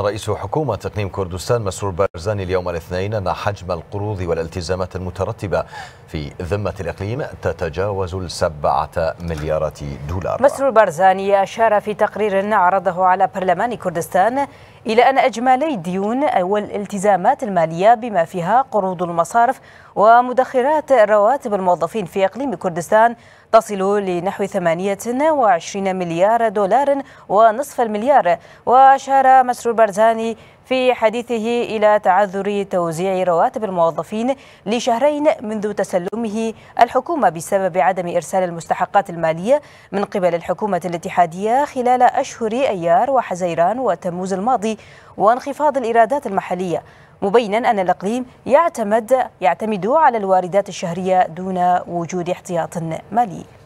رئيس حكومة تقنيم كردستان مسرور بارزاني اليوم الاثنين أن حجم القروض والالتزامات المترتبة في ذمة الإقليم تتجاوز السبعة مليارات دولار مسرور بارزاني أشار في تقرير عرضه على برلمان كردستان إلى أن أجمالي الديون والالتزامات المالية بما فيها قروض المصارف ومدخرات رواتب الموظفين في إقليم كردستان تصل لنحو 28 مليار دولار ونصف المليار وأشار مسرور برزاني في حديثه إلى تعذر توزيع رواتب الموظفين لشهرين منذ تسلمه الحكومة بسبب عدم إرسال المستحقات المالية من قبل الحكومة الاتحادية خلال أشهر أيار وحزيران وتموز الماضي وانخفاض الإيرادات المحلية مبينا أن الإقليم يعتمد يعتمد على الواردات الشهرية دون وجود احتياط مالي